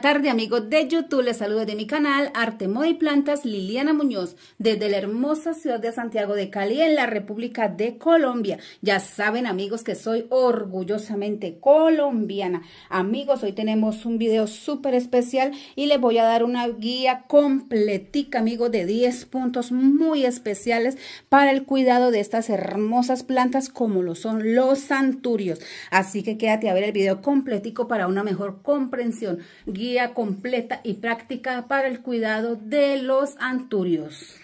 tarde amigos de YouTube, les saludo desde mi canal Arte Moda y Plantas Liliana Muñoz desde la hermosa ciudad de Santiago de Cali en la República de Colombia. Ya saben amigos que soy orgullosamente colombiana. Amigos, hoy tenemos un video súper especial y les voy a dar una guía completica amigos de 10 puntos muy especiales para el cuidado de estas hermosas plantas como lo son los santurios. Así que quédate a ver el video completico para una mejor comprensión completa y práctica para el cuidado de los anturios.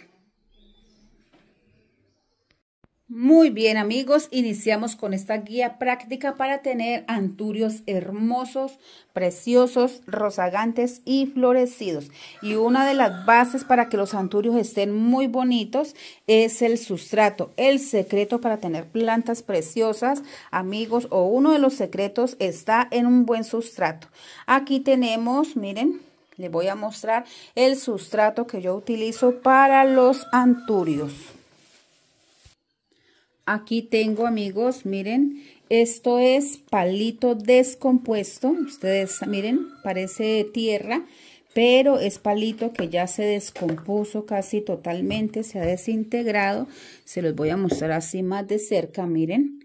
Muy bien amigos, iniciamos con esta guía práctica para tener anturios hermosos, preciosos, rozagantes y florecidos. Y una de las bases para que los anturios estén muy bonitos es el sustrato. El secreto para tener plantas preciosas, amigos, o uno de los secretos está en un buen sustrato. Aquí tenemos, miren, les voy a mostrar el sustrato que yo utilizo para los anturios. Aquí tengo, amigos, miren, esto es palito descompuesto. Ustedes, miren, parece tierra, pero es palito que ya se descompuso casi totalmente, se ha desintegrado. Se los voy a mostrar así más de cerca, miren.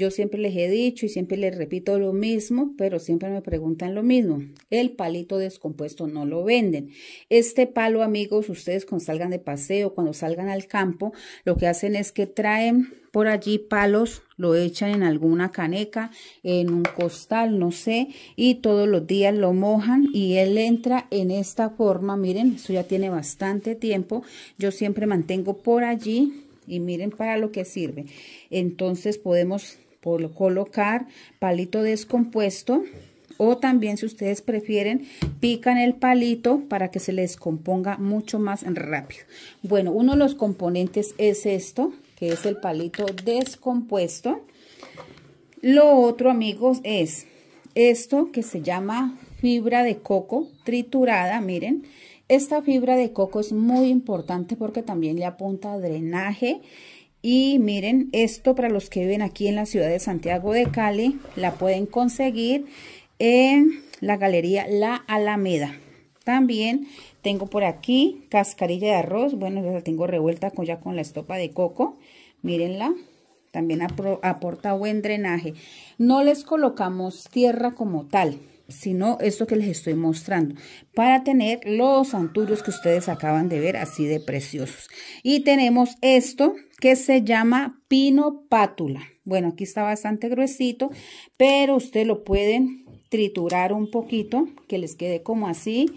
Yo siempre les he dicho y siempre les repito lo mismo, pero siempre me preguntan lo mismo. El palito descompuesto no lo venden. Este palo, amigos, ustedes cuando salgan de paseo, cuando salgan al campo, lo que hacen es que traen por allí palos, lo echan en alguna caneca, en un costal, no sé, y todos los días lo mojan y él entra en esta forma, miren, esto ya tiene bastante tiempo, yo siempre mantengo por allí y miren para lo que sirve. Entonces podemos por colocar palito descompuesto o también si ustedes prefieren pican el palito para que se les componga mucho más rápido. Bueno, uno de los componentes es esto, que es el palito descompuesto. Lo otro, amigos, es esto que se llama fibra de coco triturada, miren. Esta fibra de coco es muy importante porque también le apunta a drenaje y miren, esto para los que viven aquí en la ciudad de Santiago de Cali, la pueden conseguir en la galería La Alameda. También tengo por aquí cascarilla de arroz. Bueno, ya la tengo revuelta con, ya con la estopa de coco. Mírenla. También aporta buen drenaje. No les colocamos tierra como tal, sino esto que les estoy mostrando. Para tener los anturios que ustedes acaban de ver así de preciosos. Y tenemos esto que se llama pino pátula. Bueno, aquí está bastante gruesito, pero usted lo pueden triturar un poquito, que les quede como así,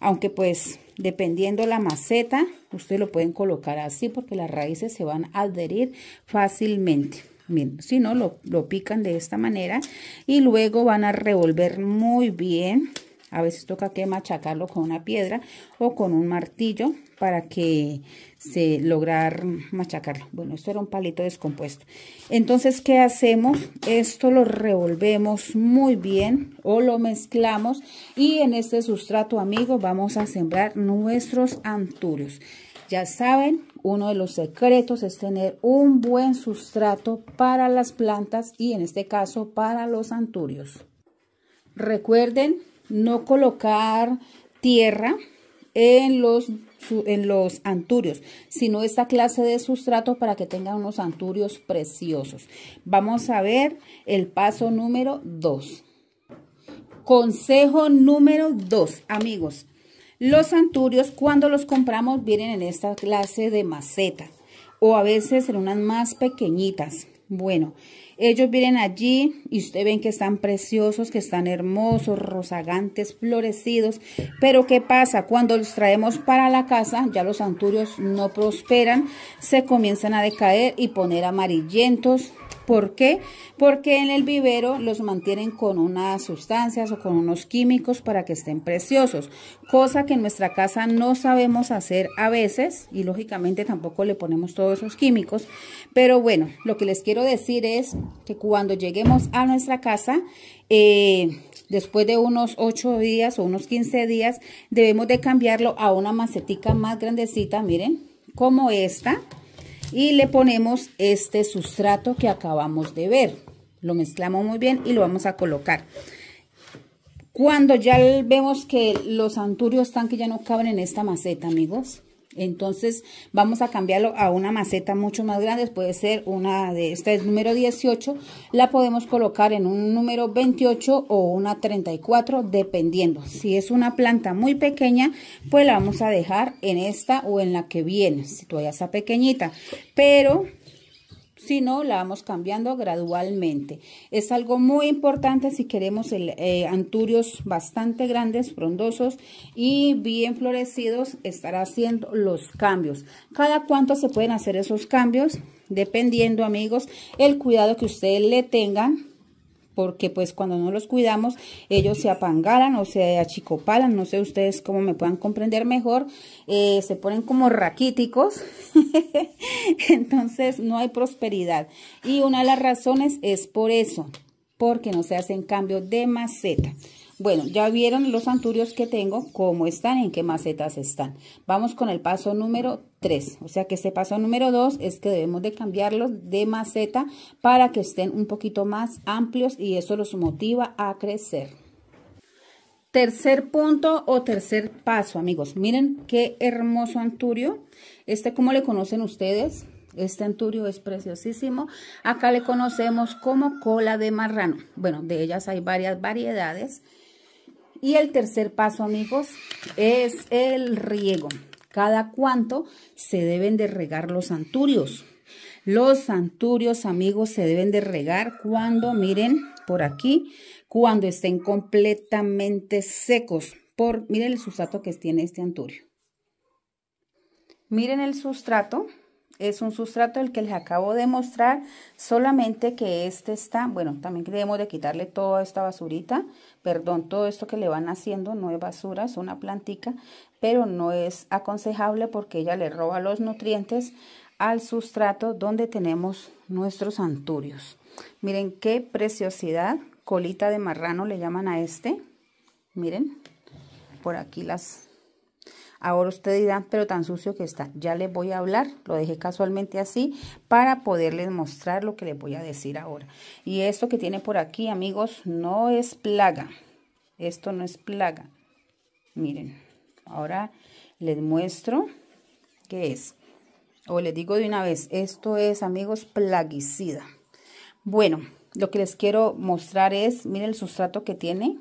aunque pues dependiendo la maceta, usted lo pueden colocar así porque las raíces se van a adherir fácilmente. si no, lo pican de esta manera y luego van a revolver muy bien a veces toca que machacarlo con una piedra o con un martillo para que se lograr machacarlo. Bueno, esto era un palito descompuesto. Entonces, ¿qué hacemos? Esto lo revolvemos muy bien o lo mezclamos y en este sustrato, amigos, vamos a sembrar nuestros anturios. Ya saben, uno de los secretos es tener un buen sustrato para las plantas y en este caso para los anturios. Recuerden no colocar tierra en los, anturios, sino esta clase de sustrato para que tengan unos anturios preciosos. Vamos a ver el paso número 2. Consejo número 2, amigos. Los anturios cuando los compramos vienen en esta clase de maceta o a veces en unas más pequeñitas. Bueno, ellos vienen allí y usted ven que están preciosos, que están hermosos, rozagantes, florecidos. Pero ¿qué pasa? Cuando los traemos para la casa, ya los anturios no prosperan, se comienzan a decaer y poner amarillentos, ¿Por qué? Porque en el vivero los mantienen con unas sustancias o con unos químicos para que estén preciosos, cosa que en nuestra casa no sabemos hacer a veces y lógicamente tampoco le ponemos todos esos químicos. Pero bueno, lo que les quiero decir es que cuando lleguemos a nuestra casa, eh, después de unos 8 días o unos 15 días, debemos de cambiarlo a una macetica más grandecita, miren, como esta y le ponemos este sustrato que acabamos de ver. Lo mezclamos muy bien y lo vamos a colocar. Cuando ya vemos que los anturios están que ya no caben en esta maceta, amigos, entonces vamos a cambiarlo a una maceta mucho más grande, puede ser una de esta es número 18, la podemos colocar en un número 28 o una 34 dependiendo. Si es una planta muy pequeña, pues la vamos a dejar en esta o en la que viene, si todavía está pequeñita, pero no, la vamos cambiando gradualmente. Es algo muy importante si queremos eh, anturios bastante grandes, frondosos y bien florecidos, estar haciendo los cambios. ¿Cada cuánto se pueden hacer esos cambios? Dependiendo, amigos, el cuidado que ustedes le tengan porque pues cuando no los cuidamos ellos se apangalan o se achicopalan, no sé ustedes cómo me puedan comprender mejor, eh, se ponen como raquíticos, entonces no hay prosperidad. Y una de las razones es por eso, porque no se hacen cambios de maceta. Bueno, ya vieron los anturios que tengo, cómo están, en qué macetas están. Vamos con el paso número 3. O sea que este paso número 2 es que debemos de cambiarlos de maceta para que estén un poquito más amplios y eso los motiva a crecer. Tercer punto o tercer paso, amigos. Miren qué hermoso anturio. Este, ¿cómo le conocen ustedes? Este anturio es preciosísimo. Acá le conocemos como cola de marrano. Bueno, de ellas hay varias variedades. Y el tercer paso, amigos, es el riego. Cada cuánto se deben de regar los anturios. Los anturios, amigos, se deben de regar cuando, miren, por aquí, cuando estén completamente secos. Por, miren el sustrato que tiene este anturio. Miren el sustrato es un sustrato el que les acabo de mostrar, solamente que este está, bueno, también debemos de quitarle toda esta basurita, perdón, todo esto que le van haciendo no es basura, es una plantica, pero no es aconsejable porque ella le roba los nutrientes al sustrato donde tenemos nuestros anturios. Miren qué preciosidad, colita de marrano le llaman a este, miren, por aquí las Ahora ustedes dirán, pero tan sucio que está. Ya les voy a hablar, lo dejé casualmente así para poderles mostrar lo que les voy a decir ahora. Y esto que tiene por aquí, amigos, no es plaga. Esto no es plaga. Miren, ahora les muestro qué es. O les digo de una vez, esto es, amigos, plaguicida. Bueno, lo que les quiero mostrar es, miren el sustrato que tiene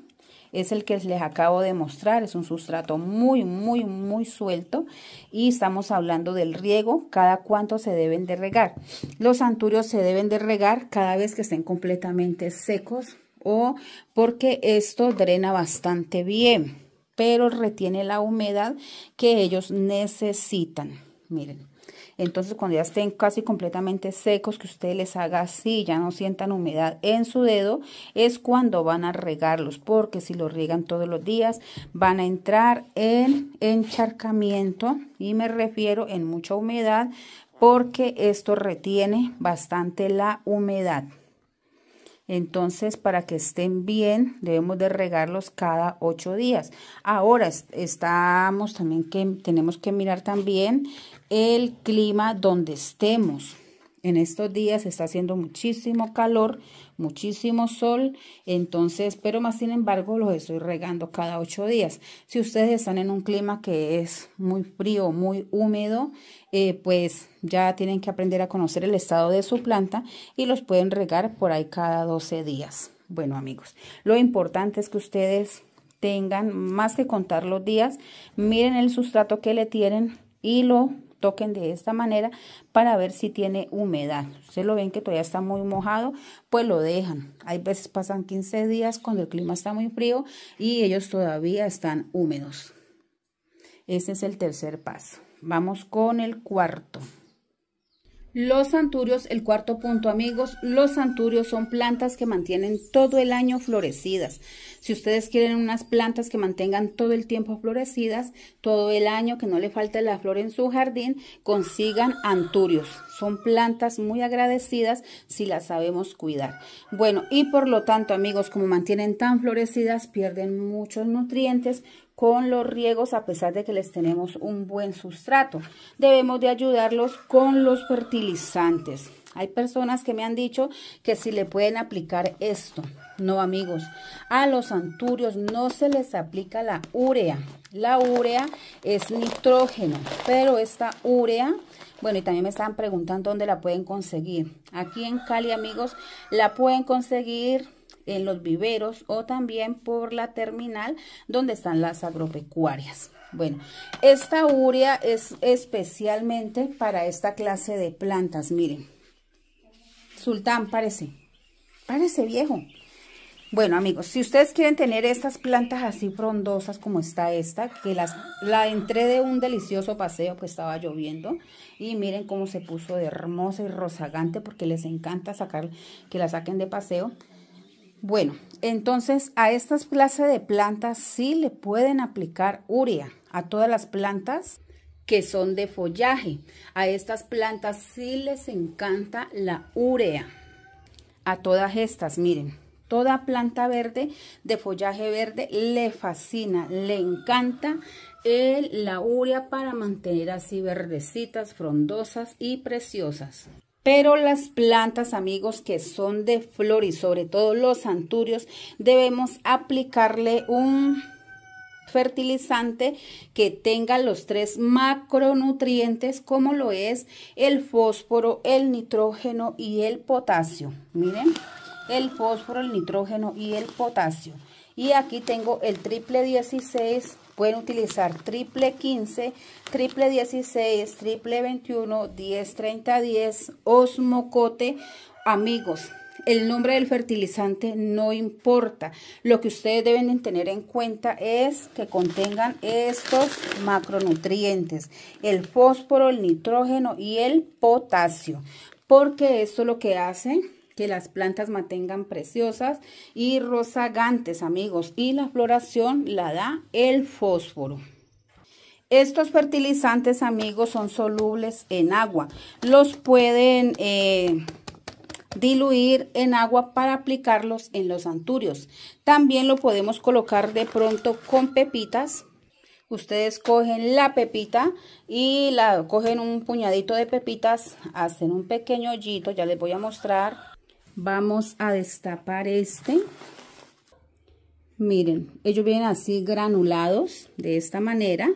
es el que les acabo de mostrar, es un sustrato muy, muy, muy suelto y estamos hablando del riego, cada cuánto se deben de regar. Los anturios se deben de regar cada vez que estén completamente secos o porque esto drena bastante bien, pero retiene la humedad que ellos necesitan. Miren. Entonces, cuando ya estén casi completamente secos, que usted les haga así, ya no sientan humedad en su dedo, es cuando van a regarlos, porque si los riegan todos los días, van a entrar en encharcamiento, y me refiero en mucha humedad, porque esto retiene bastante la humedad. Entonces, para que estén bien, debemos de regarlos cada ocho días. Ahora, estamos también que tenemos que mirar también el clima donde estemos. En estos días está haciendo muchísimo calor, muchísimo sol, entonces, pero más sin embargo los estoy regando cada ocho días. Si ustedes están en un clima que es muy frío, muy húmedo, eh, pues ya tienen que aprender a conocer el estado de su planta y los pueden regar por ahí cada 12 días. Bueno amigos, lo importante es que ustedes tengan, más que contar los días, miren el sustrato que le tienen y lo toquen de esta manera para ver si tiene humedad. Ustedes lo ven que todavía está muy mojado, pues lo dejan. Hay veces pasan 15 días cuando el clima está muy frío y ellos todavía están húmedos. Ese es el tercer paso. Vamos con el cuarto. Los anturios, el cuarto punto amigos, los anturios son plantas que mantienen todo el año florecidas. Si ustedes quieren unas plantas que mantengan todo el tiempo florecidas, todo el año, que no le falte la flor en su jardín, consigan anturios. Son plantas muy agradecidas si las sabemos cuidar. Bueno, y por lo tanto amigos, como mantienen tan florecidas, pierden muchos nutrientes con los riegos a pesar de que les tenemos un buen sustrato. Debemos de ayudarlos con los fertilizantes. Hay personas que me han dicho que si le pueden aplicar esto. No, amigos, a los anturios no se les aplica la urea. La urea es nitrógeno, pero esta urea, bueno, y también me estaban preguntando dónde la pueden conseguir. Aquí en Cali, amigos, la pueden conseguir en los viveros o también por la terminal donde están las agropecuarias. Bueno, esta urea es especialmente para esta clase de plantas, miren. Sultán, parece. Parece viejo. Bueno, amigos, si ustedes quieren tener estas plantas así frondosas como está esta, que las, la entré de un delicioso paseo que estaba lloviendo y miren cómo se puso de hermosa y rozagante porque les encanta sacar, que la saquen de paseo. Bueno, entonces a estas clases de plantas sí le pueden aplicar urea, a todas las plantas que son de follaje. A estas plantas sí les encanta la urea. A todas estas, miren, toda planta verde de follaje verde le fascina, le encanta la urea para mantener así verdecitas, frondosas y preciosas. Pero las plantas, amigos, que son de flor y sobre todo los santurios, debemos aplicarle un fertilizante que tenga los tres macronutrientes como lo es el fósforo, el nitrógeno y el potasio. Miren, el fósforo, el nitrógeno y el potasio. Y aquí tengo el triple 16 Pueden utilizar triple 15, triple 16, triple 21, 10, 30, 10, osmocote. Amigos, el nombre del fertilizante no importa. Lo que ustedes deben tener en cuenta es que contengan estos macronutrientes, el fósforo, el nitrógeno y el potasio, porque esto lo que hace que las plantas mantengan preciosas y rozagantes, amigos. Y la floración la da el fósforo. Estos fertilizantes, amigos, son solubles en agua. Los pueden eh, diluir en agua para aplicarlos en los anturios. También lo podemos colocar de pronto con pepitas. Ustedes cogen la pepita y la cogen un puñadito de pepitas, hacen un pequeño hoyito, ya les voy a mostrar Vamos a destapar este. Miren, ellos vienen así granulados, de esta manera.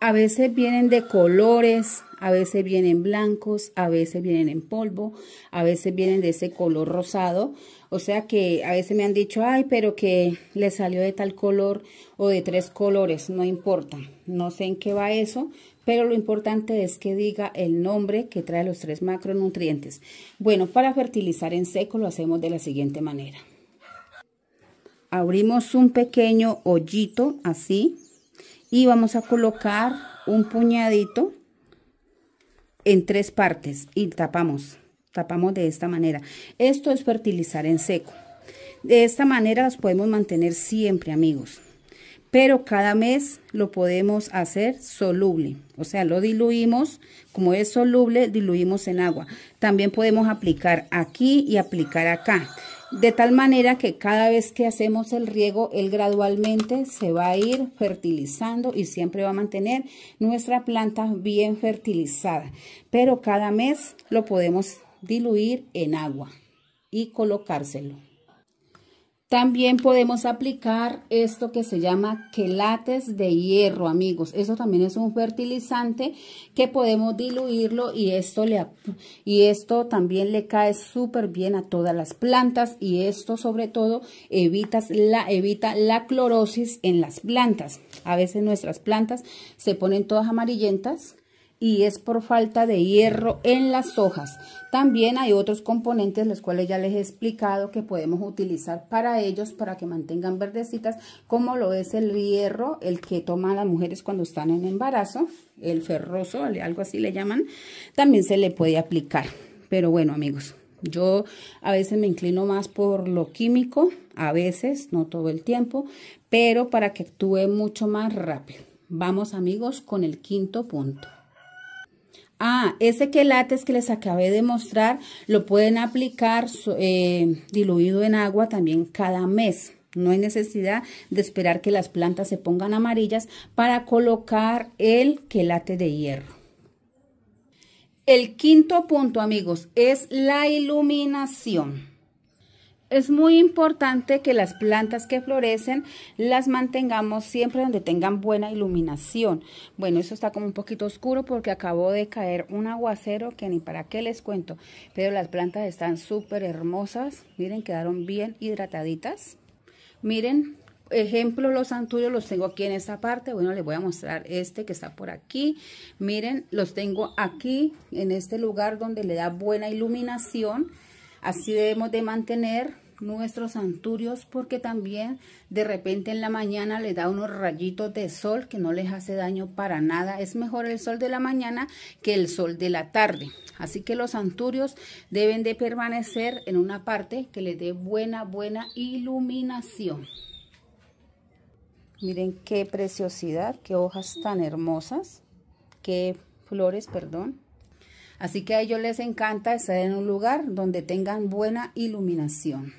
A veces vienen de colores, a veces vienen blancos, a veces vienen en polvo, a veces vienen de ese color rosado. O sea que a veces me han dicho, ay, pero que le salió de tal color o de tres colores, no importa. No sé en qué va eso, pero lo importante es que diga el nombre que trae los tres macronutrientes. Bueno, para fertilizar en seco lo hacemos de la siguiente manera. Abrimos un pequeño hoyito así y vamos a colocar un puñadito en tres partes y tapamos, tapamos de esta manera. Esto es fertilizar en seco. De esta manera las podemos mantener siempre amigos pero cada mes lo podemos hacer soluble, o sea, lo diluimos, como es soluble, diluimos en agua. También podemos aplicar aquí y aplicar acá, de tal manera que cada vez que hacemos el riego, él gradualmente se va a ir fertilizando y siempre va a mantener nuestra planta bien fertilizada, pero cada mes lo podemos diluir en agua y colocárselo. También podemos aplicar esto que se llama quelates de hierro, amigos. Eso también es un fertilizante que podemos diluirlo y esto, y esto también le cae súper bien a todas las plantas y esto sobre todo la, evita la clorosis en las plantas. A veces nuestras plantas se ponen todas amarillentas y es por falta de hierro en las hojas. También hay otros componentes los cuales ya les he explicado que podemos utilizar para ellos para que mantengan verdecitas como lo es el hierro, el que toman las mujeres cuando están en embarazo, el ferroso, algo así le llaman, también se le puede aplicar. Pero bueno amigos, yo a veces me inclino más por lo químico, a veces, no todo el tiempo, pero para que actúe mucho más rápido. Vamos amigos con el quinto punto. Ah, ese es que les acabé de mostrar lo pueden aplicar eh, diluido en agua también cada mes. No hay necesidad de esperar que las plantas se pongan amarillas para colocar el quelate de hierro. El quinto punto, amigos, es la iluminación es muy importante que las plantas que florecen las mantengamos siempre donde tengan buena iluminación. Bueno, eso está como un poquito oscuro porque acabó de caer un aguacero que ni para qué les cuento, pero las plantas están súper hermosas. Miren, quedaron bien hidrataditas. Miren, ejemplo, los anturios los tengo aquí en esta parte. Bueno, les voy a mostrar este que está por aquí. Miren, los tengo aquí en este lugar donde le da buena iluminación. Así debemos de mantener nuestros anturios porque también de repente en la mañana le da unos rayitos de sol que no les hace daño para nada. Es mejor el sol de la mañana que el sol de la tarde. Así que los anturios deben de permanecer en una parte que les dé buena, buena iluminación. Miren qué preciosidad, qué hojas tan hermosas, qué flores, perdón. Así que a ellos les encanta estar en un lugar donde tengan buena iluminación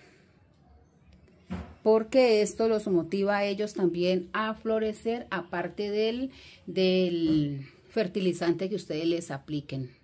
porque esto los motiva a ellos también a florecer, aparte del, del fertilizante que ustedes les apliquen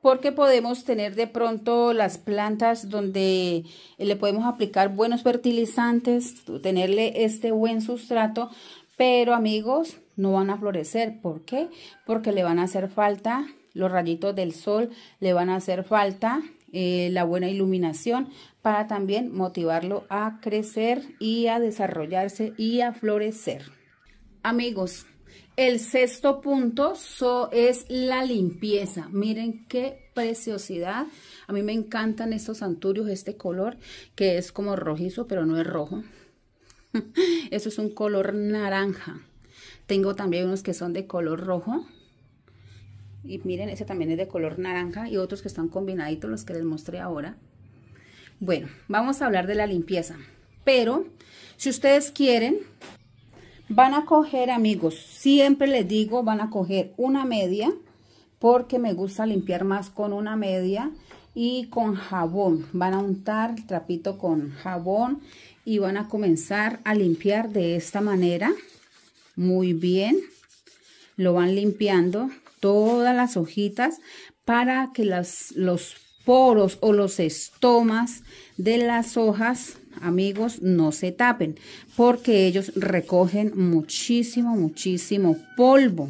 porque podemos tener de pronto las plantas donde le podemos aplicar buenos fertilizantes, tenerle este buen sustrato, pero amigos, no van a florecer. ¿Por qué? Porque le van a hacer falta los rayitos del sol, le van a hacer falta eh, la buena iluminación para también motivarlo a crecer y a desarrollarse y a florecer. Amigos, el sexto punto es la limpieza. Miren qué preciosidad. A mí me encantan estos santurios, este color que es como rojizo, pero no es rojo. Eso es un color naranja. Tengo también unos que son de color rojo, y miren, ese también es de color naranja y otros que están combinaditos, los que les mostré ahora. Bueno, vamos a hablar de la limpieza. Pero, si ustedes quieren, van a coger, amigos, siempre les digo, van a coger una media, porque me gusta limpiar más con una media y con jabón. Van a untar el trapito con jabón y van a comenzar a limpiar de esta manera. Muy bien. Lo van limpiando todas las hojitas para que los poros o los estomas de las hojas, amigos, no se tapen, porque ellos recogen muchísimo, muchísimo polvo.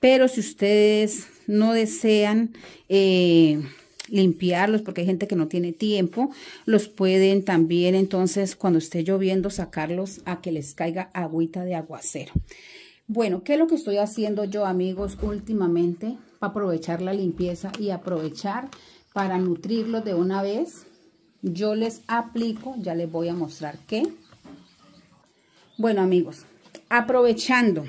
Pero si ustedes no desean eh, limpiarlos, porque hay gente que no tiene tiempo, los pueden también entonces cuando esté lloviendo sacarlos a que les caiga agüita de aguacero. Bueno, ¿qué es lo que estoy haciendo yo, amigos, últimamente? Para aprovechar la limpieza y aprovechar para nutrirlo de una vez. Yo les aplico, ya les voy a mostrar qué. Bueno, amigos, aprovechando.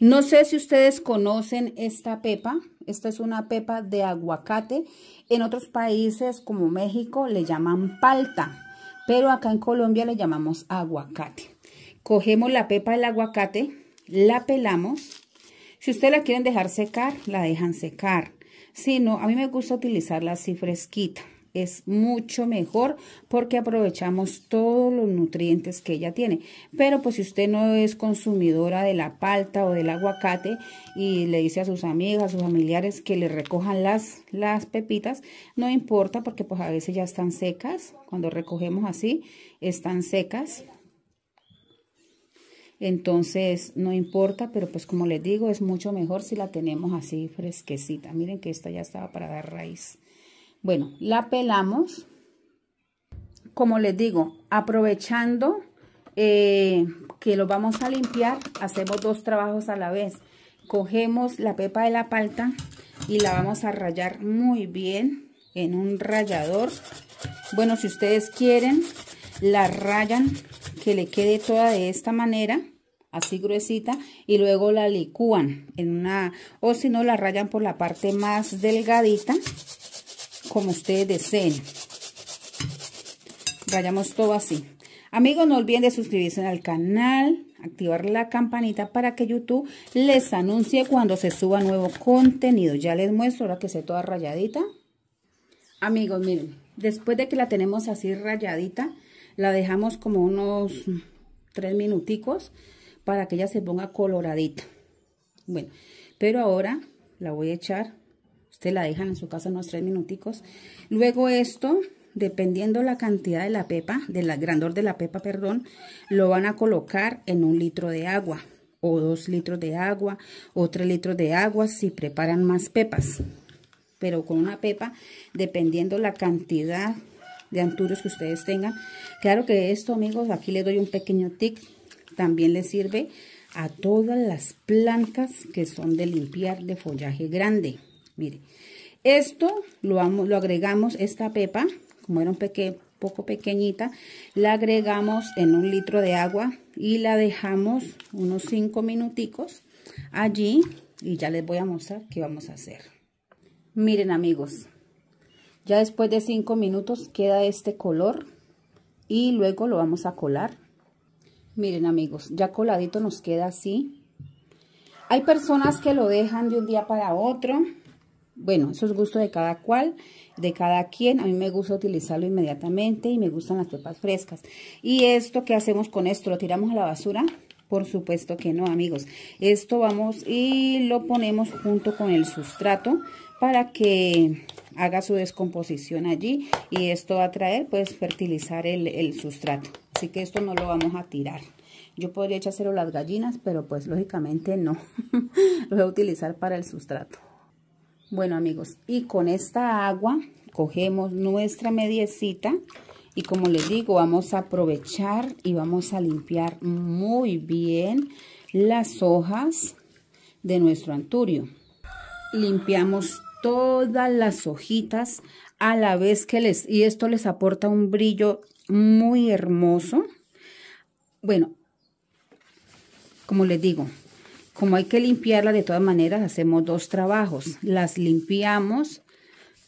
No sé si ustedes conocen esta pepa. Esta es una pepa de aguacate. En otros países como México le llaman palta, pero acá en Colombia le llamamos aguacate. Cogemos la pepa del aguacate, la pelamos. Si usted la quieren dejar secar, la dejan secar. Si no, a mí me gusta utilizarla así fresquita. Es mucho mejor porque aprovechamos todos los nutrientes que ella tiene. Pero pues si usted no es consumidora de la palta o del aguacate y le dice a sus amigas, a sus familiares que le recojan las, las pepitas, no importa porque pues a veces ya están secas. Cuando recogemos así, están secas. Entonces, no importa, pero pues como les digo, es mucho mejor si la tenemos así fresquecita. Miren que esta ya estaba para dar raíz. Bueno, la pelamos. Como les digo, aprovechando eh, que lo vamos a limpiar, hacemos dos trabajos a la vez. Cogemos la pepa de la palta y la vamos a rayar muy bien en un rallador. Bueno, si ustedes quieren, la rayan que le quede toda de esta manera, así gruesita, y luego la licúan en una, o si no la rayan por la parte más delgadita, como ustedes deseen. Rayamos todo así. Amigos, no olviden de suscribirse al canal, activar la campanita para que YouTube les anuncie cuando se suba nuevo contenido. Ya les muestro ahora que se toda rayadita. Amigos, miren, después de que la tenemos así rayadita, la dejamos como unos tres minuticos para que ella se ponga coloradita. Bueno, pero ahora la voy a echar. usted la dejan en su casa unos tres minuticos. Luego esto, dependiendo la cantidad de la pepa, del grandor de la pepa, perdón, lo van a colocar en un litro de agua o dos litros de agua o tres litros de agua si preparan más pepas pero con una pepa, dependiendo la cantidad de anturios que ustedes tengan. Claro que esto, amigos, aquí le doy un pequeño tic. También le sirve a todas las plantas que son de limpiar de follaje grande. miren esto lo, lo agregamos, esta pepa, como era un peque, poco pequeñita, la agregamos en un litro de agua y la dejamos unos 5 minuticos allí y ya les voy a mostrar qué vamos a hacer. Miren amigos, ya después de cinco minutos queda este color y luego lo vamos a colar. Miren amigos, ya coladito nos queda así. Hay personas que lo dejan de un día para otro. Bueno, eso es gusto de cada cual, de cada quien. A mí me gusta utilizarlo inmediatamente y me gustan las pepas frescas. ¿Y esto qué hacemos con esto? ¿Lo tiramos a la basura? Por supuesto que no, amigos. Esto vamos y lo ponemos junto con el sustrato para que haga su descomposición allí y esto va a traer pues fertilizar el, sustrato. Así que esto no lo vamos a tirar. Yo podría echárselo las gallinas, pero pues lógicamente no. lo voy a utilizar para el sustrato. Bueno amigos, y con esta agua cogemos nuestra mediecita y como les digo, vamos a aprovechar y vamos a limpiar muy bien las hojas de nuestro anturio. Limpiamos todas las hojitas a la vez que les, y esto les aporta un brillo muy hermoso. Bueno, como les digo, como hay que limpiarla de todas maneras, hacemos dos trabajos. Las limpiamos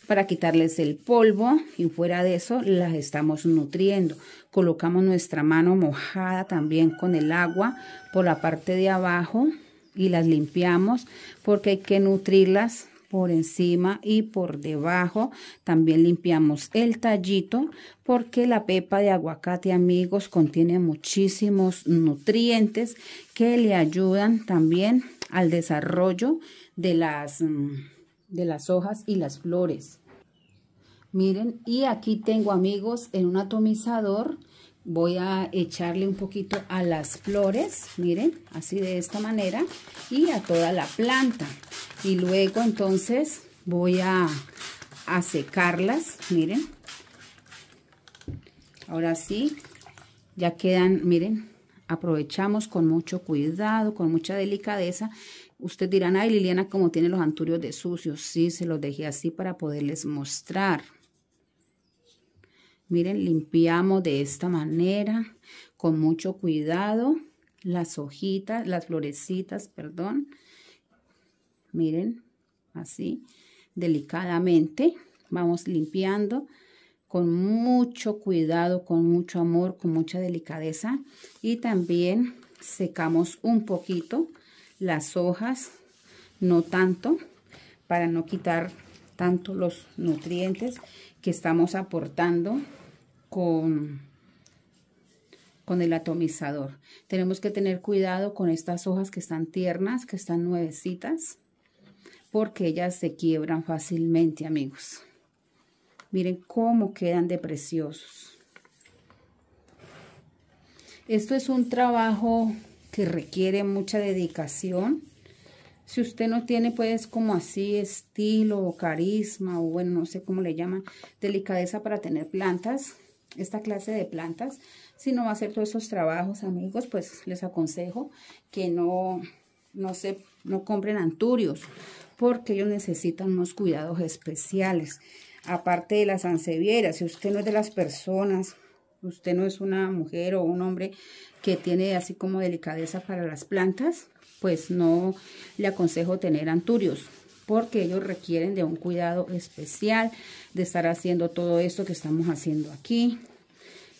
para quitarles el polvo y fuera de eso las estamos nutriendo. Colocamos nuestra mano mojada también con el agua por la parte de abajo y las limpiamos porque hay que nutrirlas por encima y por debajo. También limpiamos el tallito porque la pepa de aguacate, amigos, contiene muchísimos nutrientes que le ayudan también al desarrollo de las, mm, de las hojas y las flores. Miren, y aquí tengo amigos en un atomizador voy a echarle un poquito a las flores, miren, así de esta manera, y a toda la planta. Y luego entonces voy a, secarlas, miren. Ahora sí, ya quedan, miren, aprovechamos con mucho cuidado, con mucha delicadeza. usted dirán, ay Liliana, ¿cómo tiene los anturios de sucios. Sí, se los dejé así para poderles mostrar. Miren, limpiamos de esta manera, con mucho cuidado, las hojitas, las florecitas, perdón. Miren, así, delicadamente. Vamos limpiando con mucho cuidado, con mucho amor, con mucha delicadeza. Y también secamos un poquito las hojas, no tanto, para no quitar tanto los nutrientes que estamos aportando con, con el atomizador. Tenemos que tener cuidado con estas hojas que están tiernas, que están nuevecitas, porque ellas se quiebran fácilmente, amigos. Miren cómo quedan de preciosos. Esto es un trabajo que requiere mucha dedicación. Si usted no tiene pues como así estilo o carisma o bueno, no sé cómo le llaman, delicadeza para tener plantas, esta clase de plantas. Si no va a hacer todos esos trabajos, amigos, pues les aconsejo que no, no, se, no compren anturios, porque ellos necesitan unos cuidados especiales. Aparte de las ansevieras, si usted no es de las personas, usted no es una mujer o un hombre que tiene así como delicadeza para las plantas, pues no le aconsejo tener anturios porque ellos requieren de un cuidado especial de estar haciendo todo esto que estamos haciendo aquí.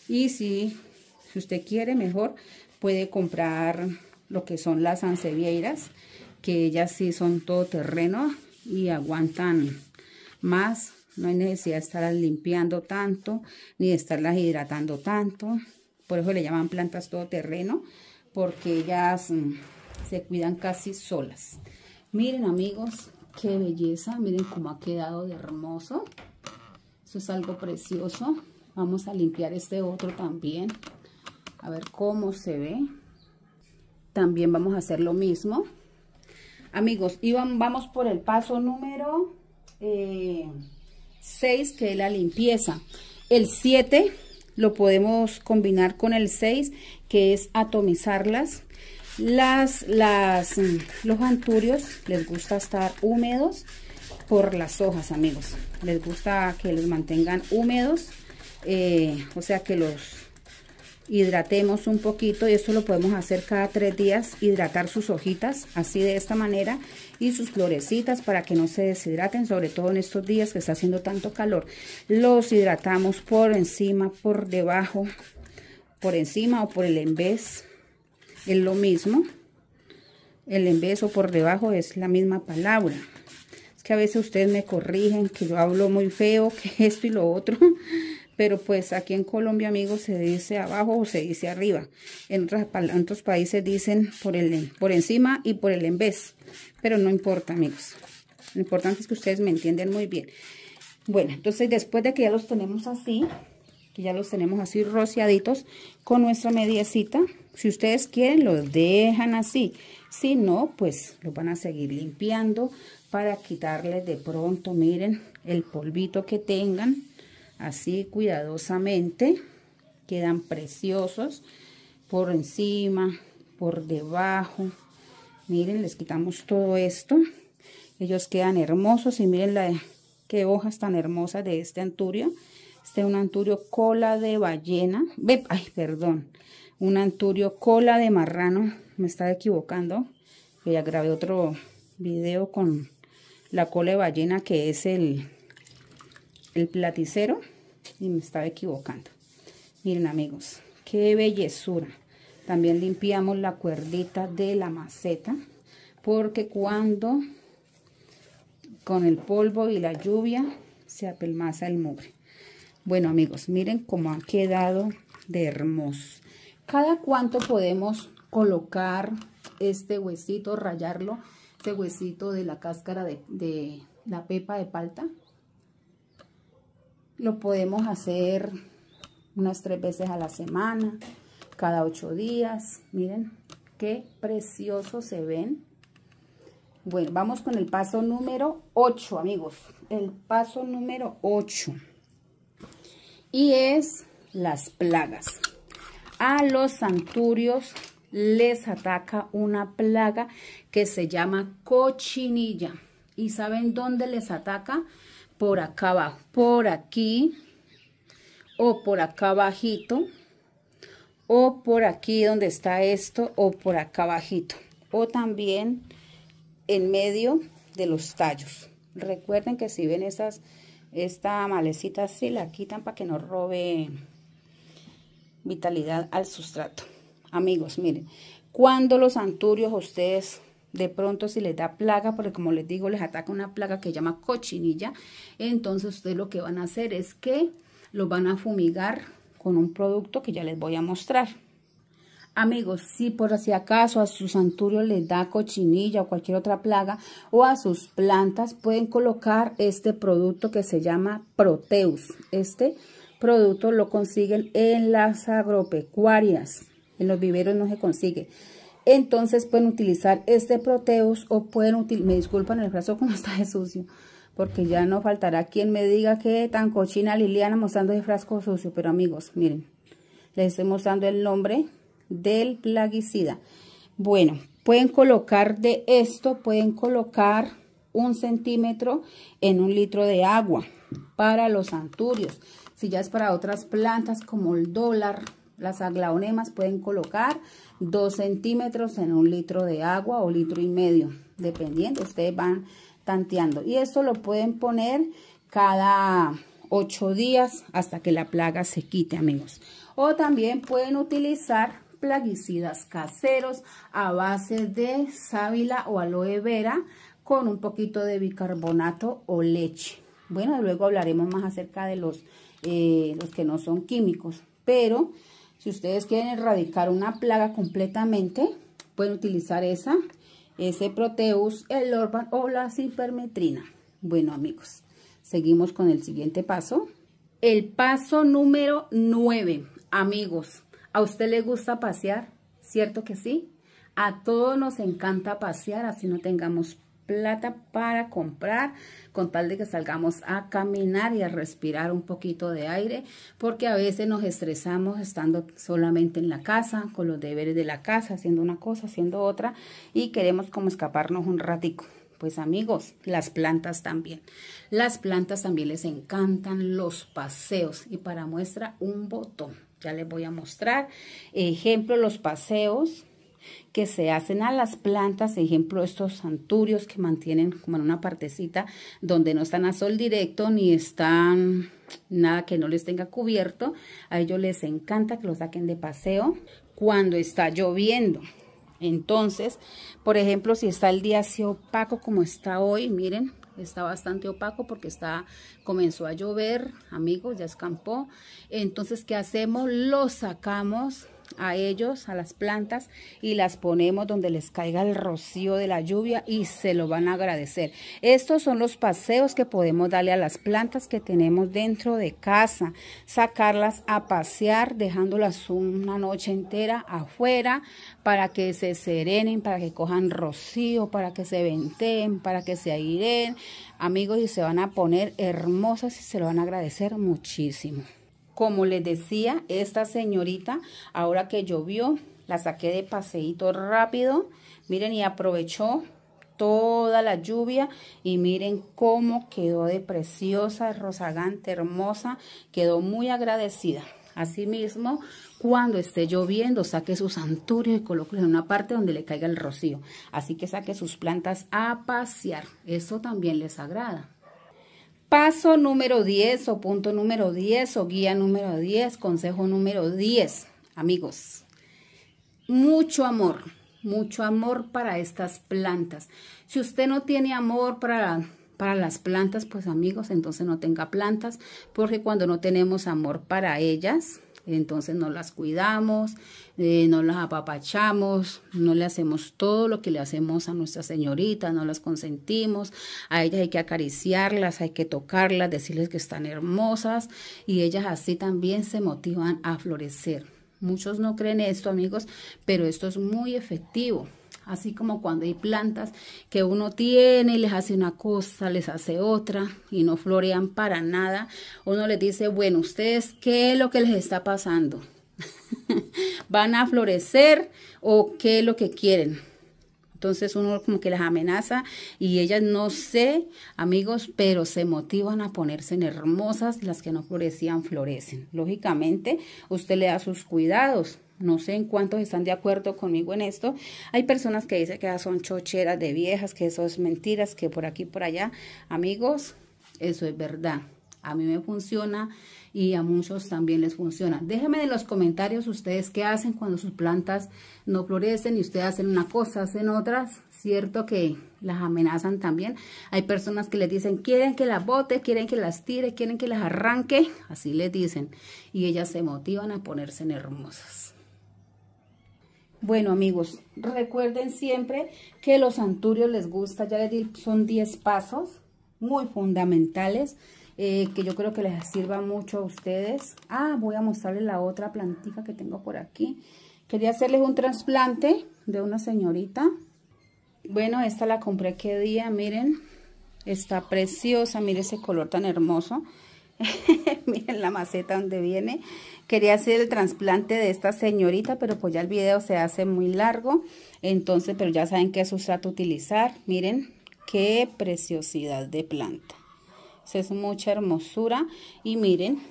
Y si, usted quiere mejor, puede comprar lo que son las ansevieiras, que ellas sí son todo terreno y aguantan más. No hay necesidad de estarlas limpiando tanto, ni de estarlas hidratando tanto. Por eso le llaman plantas terreno porque ellas mm, se cuidan casi solas. Miren amigos, Qué belleza, miren cómo ha quedado de hermoso. Eso es algo precioso. Vamos a limpiar este otro también. A ver cómo se ve. También vamos a hacer lo mismo. Amigos, y vamos por el paso número 6, eh, que es la limpieza. El 7 lo podemos combinar con el 6, que es atomizarlas. Las, las, mm, los anturios les gusta estar húmedos por las hojas, amigos. Les gusta que los mantengan húmedos, eh, o sea que los hidratemos un poquito y esto lo podemos hacer cada tres días, hidratar sus hojitas así de esta manera y sus florecitas para que no se deshidraten, sobre todo en estos días que está haciendo tanto calor. Los hidratamos por encima, por debajo, por encima o por el en vez es lo mismo. El o por debajo es la misma palabra. Es que a veces ustedes me corrigen que yo hablo muy feo, que esto y lo otro. Pero pues aquí en Colombia, amigos, se dice abajo o se dice arriba. En, otros países dicen por, el, por encima y por el vez. Pero no importa, amigos. Lo importante es que ustedes me entiendan muy bien. Bueno, entonces después de que ya los tenemos así, que ya los tenemos así rociaditos, con nuestra mediecita. Si ustedes quieren, los dejan así. Si no, pues lo van a seguir limpiando para quitarle de pronto, miren, el polvito que tengan. Así cuidadosamente. Quedan preciosos por encima, por debajo. Miren, les quitamos todo esto. Ellos quedan hermosos y miren la, qué hojas tan hermosas de este anturio. Este es un anturio cola de ballena. Ay, perdón. Un anturio cola de marrano. Me estaba equivocando. ya grabé otro video con la cola de ballena que es el, el platicero. Y me estaba equivocando. Miren amigos, qué bellezura. También limpiamos la cuerdita de la maceta. Porque cuando con el polvo y la lluvia se apelmaza el mugre. Bueno, amigos, miren cómo ha quedado de hermoso. Cada cuánto podemos colocar este huesito, rayarlo, este huesito de la cáscara de, la pepa de palta. Lo podemos hacer unas tres veces a la semana, cada ocho días. Miren qué precioso se ven. Bueno, vamos con el paso número 8, amigos. El paso número 8 y es las plagas. A los santurios les ataca una plaga que se llama cochinilla. ¿Y saben dónde les ataca? Por acá abajo, por aquí o por acá bajito o por aquí donde está esto o por acá bajito o también en medio de los tallos. Recuerden que si ven esas esta malecita así la quitan para que no robe vitalidad al sustrato. Amigos, miren, cuando los anturios ustedes de pronto si les da plaga, porque como les digo, les ataca una plaga que se llama cochinilla, entonces ustedes lo que van a hacer es que los van a fumigar con un producto que ya les voy a mostrar. Amigos, si por si acaso a su santurio les da cochinilla o cualquier otra plaga o a sus plantas, pueden colocar este producto que se llama Proteus. Este producto lo consiguen en las agropecuarias, en los viveros no se consigue. Entonces pueden utilizar este Proteus o pueden utilizar, me disculpan el frasco como está de sucio, porque ya no faltará quien me diga que tan cochina Liliana mostrando ese frasco sucio, pero amigos, miren, les estoy mostrando el nombre del plaguicida. Bueno, pueden colocar de esto, pueden colocar un centímetro en un litro de agua para los anturios, Si ya es para otras plantas como el dólar, las aglaonemas pueden colocar dos centímetros en un litro de agua o litro y medio, dependiendo, ustedes van tanteando. Y esto lo pueden poner cada ocho días hasta que la plaga se quite, amigos. O también pueden utilizar plaguicidas caseros a base de sábila o aloe vera con un poquito de bicarbonato o leche. Bueno, luego hablaremos más acerca de los, eh, los que no son químicos. Pero si ustedes quieren erradicar una plaga completamente, pueden utilizar esa, ese Proteus, el Orban o la Cipermetrina. Bueno, amigos, seguimos con el siguiente paso. El paso número 9, amigos, ¿A usted le gusta pasear? ¿Cierto que sí? A todos nos encanta pasear, así no tengamos plata para comprar, con tal de que salgamos a caminar y a respirar un poquito de aire, porque a veces nos estresamos estando solamente en la casa, con los deberes de la casa, haciendo una cosa, haciendo otra, y queremos como escaparnos un ratico. Pues amigos, las plantas también. Las plantas también les encantan los paseos y para muestra un botón. Ya les voy a mostrar. Ejemplo, los paseos que se hacen a las plantas, ejemplo, estos santurios que mantienen como en una partecita donde no están a sol directo ni están nada que no les tenga cubierto. A ellos les encanta que los saquen de paseo cuando está lloviendo. Entonces, por ejemplo, si está el día así opaco como está hoy, miren, está bastante opaco porque está comenzó a llover amigos ya escampó entonces qué hacemos lo sacamos a ellos, a las plantas, y las ponemos donde les caiga el rocío de la lluvia y se lo van a agradecer. Estos son los paseos que podemos darle a las plantas que tenemos dentro de casa, sacarlas a pasear, dejándolas una noche entera afuera para que se serenen, para que cojan rocío, para que se venten, para que se aireen, amigos, y se van a poner hermosas y se lo van a agradecer muchísimo. Como les decía, esta señorita, ahora que llovió, la saqué de paseíto rápido. Miren, y aprovechó toda la lluvia y miren cómo quedó de preciosa, rozagante, hermosa, quedó muy agradecida. Asimismo, cuando esté lloviendo, saque su santurio y coloque en una parte donde le caiga el rocío. Así que saque sus plantas a pasear. Eso también les agrada. Paso número 10 o punto número 10 o guía número 10, consejo número 10, amigos. Mucho amor, mucho amor para estas plantas. Si usted no tiene amor para, para las plantas, pues amigos, entonces no tenga plantas, porque cuando no tenemos amor para ellas, entonces no las cuidamos, eh, no las apapachamos, no le hacemos todo lo que le hacemos a nuestra señorita, no las consentimos, a ellas hay que acariciarlas, hay que tocarlas, decirles que están hermosas y ellas así también se motivan a florecer. Muchos no creen esto, amigos, pero esto es muy efectivo. Así como cuando hay plantas que uno tiene y les hace una cosa, les hace otra y no florean para nada, uno les dice, bueno, ustedes, ¿qué es lo que les está pasando? ¿Van a florecer o qué es lo que quieren? Entonces uno como que las amenaza y ellas no sé, amigos, pero se motivan a ponerse en hermosas, las que no florecían florecen. Lógicamente, usted le da sus cuidados, no sé en cuántos están de acuerdo conmigo en esto. Hay personas que dicen que ah, son chocheras de viejas, que eso es mentiras, que por aquí, por allá. Amigos, eso es verdad. A mí me funciona y a muchos también les funciona. Déjenme en los comentarios ustedes qué hacen cuando sus plantas no florecen y ustedes hacen una cosa, hacen otras. Cierto que las amenazan también. Hay personas que les dicen, quieren que las bote, quieren que las tire, quieren que las arranque. Así les dicen. Y ellas se motivan a ponerse en hermosas. Bueno amigos, recuerden siempre que los anturios les gusta, ya les di, son 10 pasos muy fundamentales eh, que yo creo que les sirva mucho a ustedes. Ah, voy a mostrarles la otra plantita que tengo por aquí. Quería hacerles un trasplante de una señorita. Bueno, esta la compré qué día, miren, está preciosa, miren ese color tan hermoso. miren la maceta donde viene. Quería hacer el trasplante de esta señorita, pero pues ya el video se hace muy largo. Entonces, pero ya saben qué sustrato utilizar. Miren qué preciosidad de planta. Es mucha hermosura. Y miren,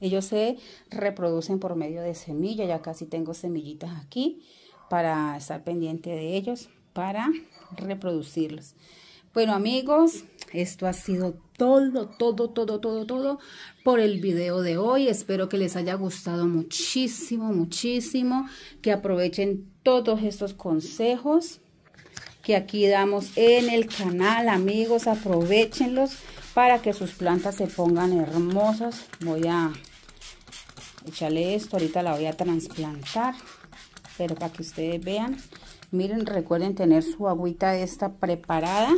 ellos se reproducen por medio de semilla. Ya casi tengo semillitas aquí para estar pendiente de ellos, para reproducirlos. Bueno amigos, esto ha sido todo, todo, todo, todo, todo por el video de hoy. Espero que les haya gustado muchísimo, muchísimo, que aprovechen todos estos consejos que aquí damos en el canal, amigos, aprovechenlos para que sus plantas se pongan hermosas. Voy a echarle esto, ahorita la voy a trasplantar, pero para que ustedes vean Miren, recuerden tener su agüita esta preparada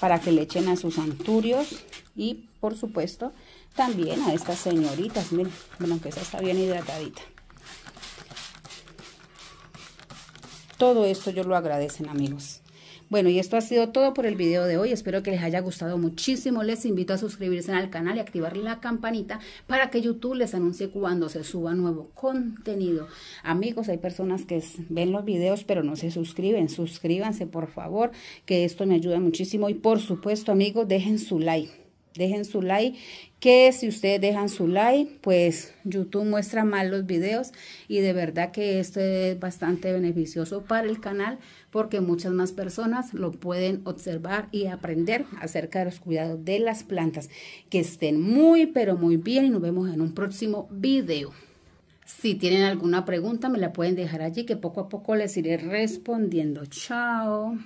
para que le echen a sus anturios y por supuesto también a estas señoritas. Miren, bueno, que esa está bien hidratadita. Todo esto yo lo agradecen amigos. Bueno, y esto ha sido todo por el video de hoy. Espero que les haya gustado muchísimo. Les invito a suscribirse al canal y activar la campanita para que YouTube les anuncie cuando se suba nuevo contenido. Amigos, hay personas que ven los videos pero no se suscriben. Suscríbanse, por favor, que esto me ayuda muchísimo. Y por supuesto, amigos, dejen su like. Dejen su like que si ustedes dejan su like, pues YouTube muestra mal los videos y de verdad que esto es bastante beneficioso para el canal porque muchas más personas lo pueden observar y aprender acerca de los cuidados de las plantas. Que estén muy pero muy bien y nos vemos en un próximo video. Si tienen alguna pregunta me la pueden dejar allí que poco a poco les iré respondiendo. Chao.